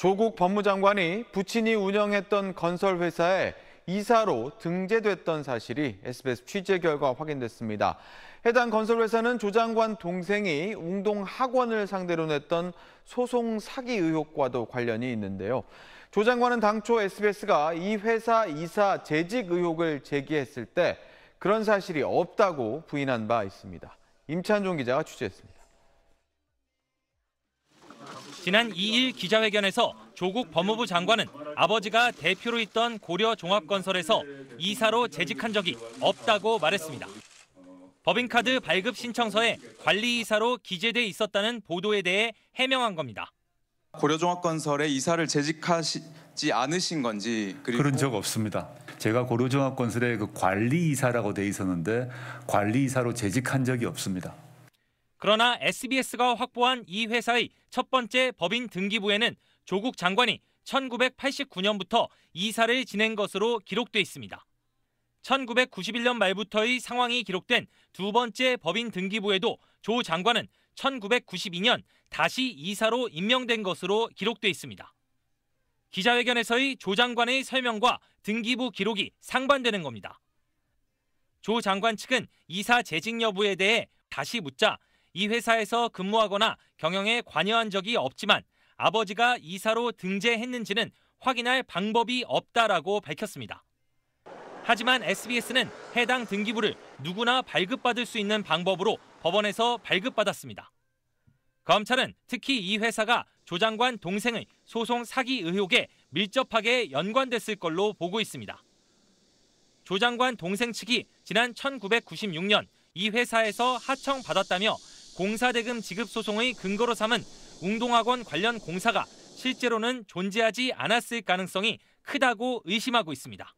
조국 법무장관이 부친이 운영했던 건설 회사에 이사로 등재됐던 사실이 SBS 취재 결과 확인됐습니다. 해당 건설회사는 조 장관 동생이 웅동 학원을 상대로 냈던 소송 사기 의혹과도 관련이 있는데요. 조 장관은 당초 SBS가 이 회사 이사 재직 의혹을 제기했을 때 그런 사실이 없다고 부인한 바 있습니다. 임찬종 기자가 취재했습니다. 지난 2일 기자회견에서 조국 법무부 장관은 아버지가 대표로 있던 고려 종합건설에서 이사로 재직한 적이 없다고 말했습니다. 법인카드 발급 신청서에 관리이사로 기재돼 있었다는 보도에 대해 해명한 겁니다. 고려종합건설에 이사를 재직하지 않으신 건지 그런 적 없습니다. 제가 고려종합건설의 그 관리이사라고 돼 있었는데 관리이사로 재직한 적이 없습니다. 그러나 SBS가 확보한 이 회사의 첫 번째 법인 등기부에는 조국 장관이 1989년부터 이사를 지낸 것으로 기록돼 있습니다. 1991년 말부터의 상황이 기록된 두 번째 법인 등기부에도 조 장관은 1992년 다시 이사로 임명된 것으로 기록돼 있습니다. 기자회견에서의 조 장관의 설명과 등기부 기록이 상반되는 겁니다. 조 장관 측은 이사 재직 여부에 대해 다시 묻자 이 회사에서 근무하거나 경영에 관여한 적이 없지만 아버지가 이사로 등재했는지는 확인할 방법이 없다라고 밝혔습니다. 하지만 SBS는 해당 등기부를 누구나 발급받을 수 있는 방법으로 법원에서 발급받았습니다. 검찰은 특히 이 회사가 조 장관 동생의 소송 사기 의혹에 밀접하게 연관됐을 걸로 보고 있습니다. 조 장관 동생 측이 지난 1996년 이 회사에서 하청받았다며 공사대금 지급 소송의 근거로 삼은 웅동학원 관련 공사가 실제로는 존재하지 않았을 가능성이 크다고 의심하고 있습니다.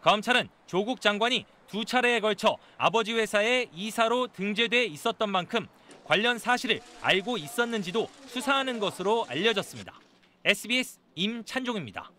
검찰은 조국 장관이 두 차례에 걸쳐 아버지 회사의 이사로 등재돼 있었던 만큼 관련 사실을 알고 있었는지도 수사하는 것으로 알려졌습니다. SBS 임찬종입니다.